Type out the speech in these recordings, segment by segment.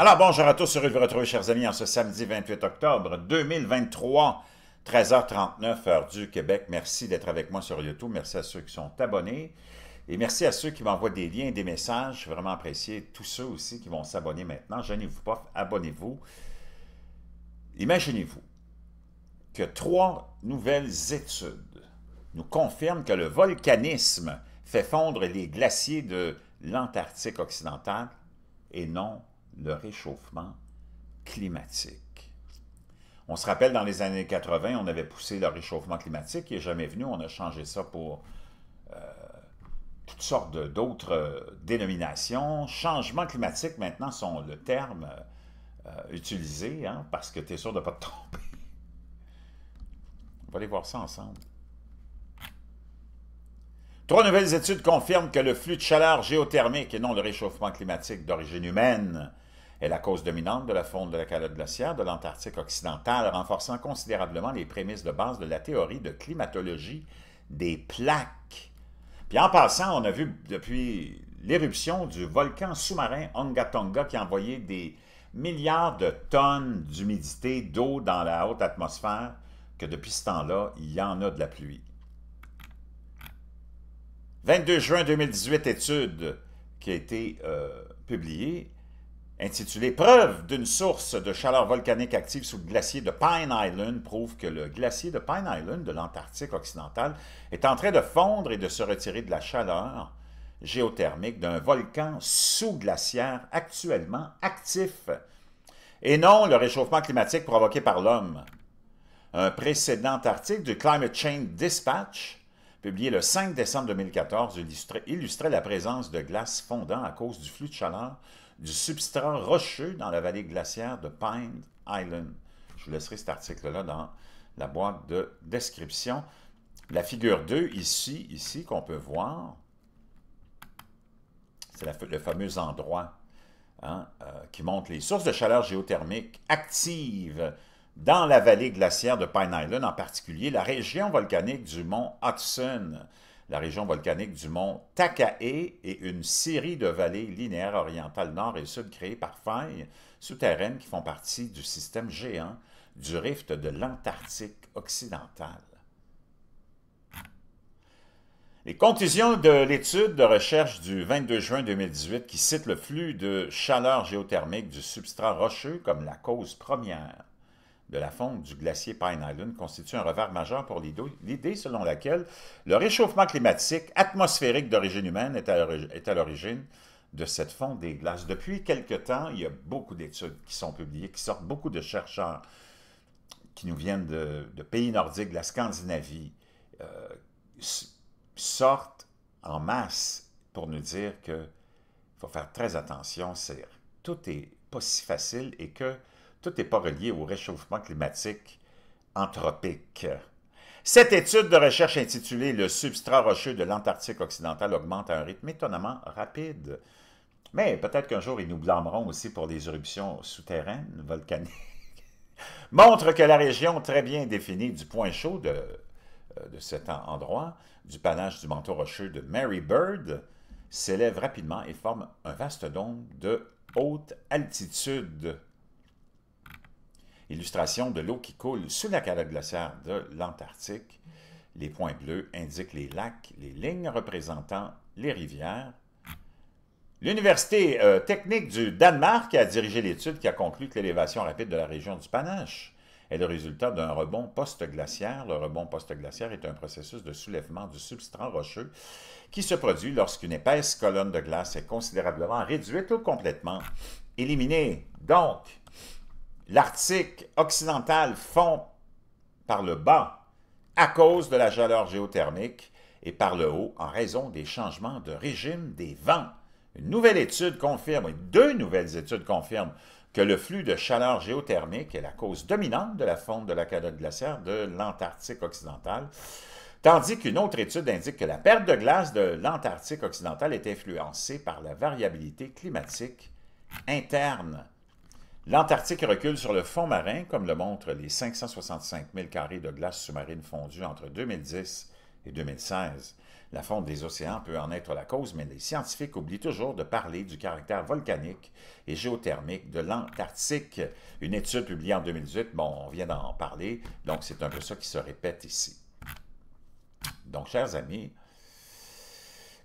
Alors bonjour à tous, heureux de vous retrouver, chers amis, en ce samedi 28 octobre 2023, 13h39, heure du Québec. Merci d'être avec moi sur YouTube. Merci à ceux qui sont abonnés. Et merci à ceux qui m'envoient des liens, des messages. Je vraiment apprécié. Tous ceux aussi qui vont s'abonner maintenant. Je Gênez-vous pas, abonnez-vous. Imaginez-vous que trois nouvelles études nous confirment que le volcanisme fait fondre les glaciers de l'Antarctique occidental et non le réchauffement climatique. On se rappelle, dans les années 80, on avait poussé le réchauffement climatique, il n'est jamais venu, on a changé ça pour euh, toutes sortes d'autres euh, dénominations. Changement climatique, maintenant, sont le terme euh, utilisé, hein, parce que tu es sûr de ne pas te tromper. On va aller voir ça ensemble. Trois nouvelles études confirment que le flux de chaleur géothermique et non le réchauffement climatique d'origine humaine est la cause dominante de la fonte de la calotte glaciaire de l'Antarctique occidentale, renforçant considérablement les prémices de base de la théorie de climatologie des plaques. Puis en passant, on a vu depuis l'éruption du volcan sous-marin Ongatonga qui a envoyé des milliards de tonnes d'humidité d'eau dans la haute atmosphère que depuis ce temps-là, il y en a de la pluie. 22 juin 2018, étude qui a été euh, publiée, intitulée « Preuve d'une source de chaleur volcanique active sous le glacier de Pine Island prouve que le glacier de Pine Island de l'Antarctique occidentale est en train de fondre et de se retirer de la chaleur géothermique d'un volcan sous-glaciaire actuellement actif. Et non, le réchauffement climatique provoqué par l'homme. Un précédent article du Climate Change Dispatch publié le 5 décembre 2014, illustrait, illustrait la présence de glace fondant à cause du flux de chaleur du substrat rocheux dans la vallée glaciaire de Pine Island. Je vous laisserai cet article-là dans la boîte de description. La figure 2, ici, ici qu'on peut voir, c'est le fameux endroit hein, euh, qui montre les sources de chaleur géothermique actives dans la vallée glaciaire de Pine Island en particulier, la région volcanique du mont Hudson, la région volcanique du mont Takae et une série de vallées linéaires orientales nord et sud créées par failles souterraines qui font partie du système géant du rift de l'Antarctique occidental. Les conclusions de l'étude de recherche du 22 juin 2018 qui cite le flux de chaleur géothermique du substrat rocheux comme la cause première de la fonte du glacier Pine Island constitue un revers majeur pour l'idée selon laquelle le réchauffement climatique atmosphérique d'origine humaine est à l'origine de cette fonte des glaces. Depuis quelque temps, il y a beaucoup d'études qui sont publiées, qui sortent, beaucoup de chercheurs qui nous viennent de, pays nordiques, de la Scandinavie, euh, sortent en masse pour nous dire qu'il faut faire très attention, est, tout n'est pas si facile et que tout n'est pas relié au réchauffement climatique anthropique. Cette étude de recherche intitulée « Le substrat rocheux de l'Antarctique occidental augmente à un rythme étonnamment rapide ». Mais peut-être qu'un jour, ils nous blâmeront aussi pour des éruptions souterraines, volcaniques. montre que la région très bien définie du point chaud de, euh, de cet endroit, du panache du manteau rocheux de Mary Bird, s'élève rapidement et forme un vaste dôme de haute altitude. Illustration de l'eau qui coule sous la calotte glaciaire de l'Antarctique. Les points bleus indiquent les lacs, les lignes représentant les rivières. L'Université euh, technique du Danemark a dirigé l'étude qui a conclu que l'élévation rapide de la région du Panache est le résultat d'un rebond post-glaciaire. Le rebond post-glaciaire est un processus de soulèvement du substrat rocheux qui se produit lorsqu'une épaisse colonne de glace est considérablement réduite ou complètement éliminée. Donc, l'Arctique occidental fond par le bas à cause de la chaleur géothermique et par le haut en raison des changements de régime des vents. Une nouvelle étude confirme, deux nouvelles études confirment que le flux de chaleur géothermique est la cause dominante de la fonte de la calotte glaciaire de l'Antarctique occidental, tandis qu'une autre étude indique que la perte de glace de l'Antarctique occidental est influencée par la variabilité climatique interne L'Antarctique recule sur le fond marin, comme le montrent les 565 000 carrés de glace sous-marine fondue entre 2010 et 2016. La fonte des océans peut en être la cause, mais les scientifiques oublient toujours de parler du caractère volcanique et géothermique de l'Antarctique. Une étude publiée en 2018, bon, on vient d'en parler, donc c'est un peu ça qui se répète ici. Donc, chers amis,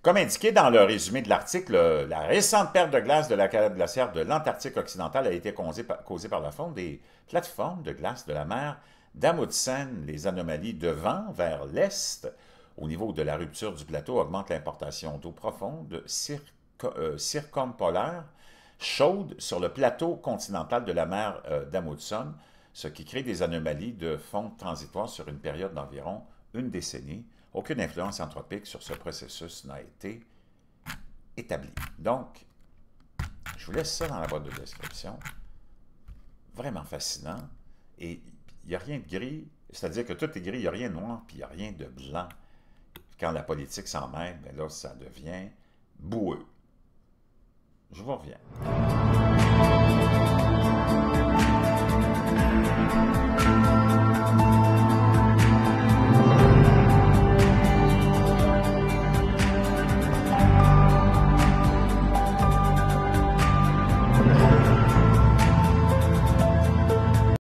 comme indiqué dans le résumé de l'article, la récente perte de glace de la calotte glaciaire de l'Antarctique occidental a été causée par, la fonte des plateformes de glace de la mer d'Amundsen. Les anomalies de vent vers l'est au niveau de la rupture du plateau augmentent l'importation d'eau profonde euh, circumpolaire chaude sur le plateau continental de la mer euh, d'Amundsen, ce qui crée des anomalies de fonte transitoires sur une période d'environ une décennie aucune influence anthropique sur ce processus n'a été établie. Donc, je vous laisse ça dans la boîte de description. Vraiment fascinant. Et il n'y a rien de gris, c'est-à-dire que tout est gris, il n'y a rien de noir, puis il n'y a rien de blanc. Quand la politique s'en mêle, ben là, ça devient boueux. Je vous reviens.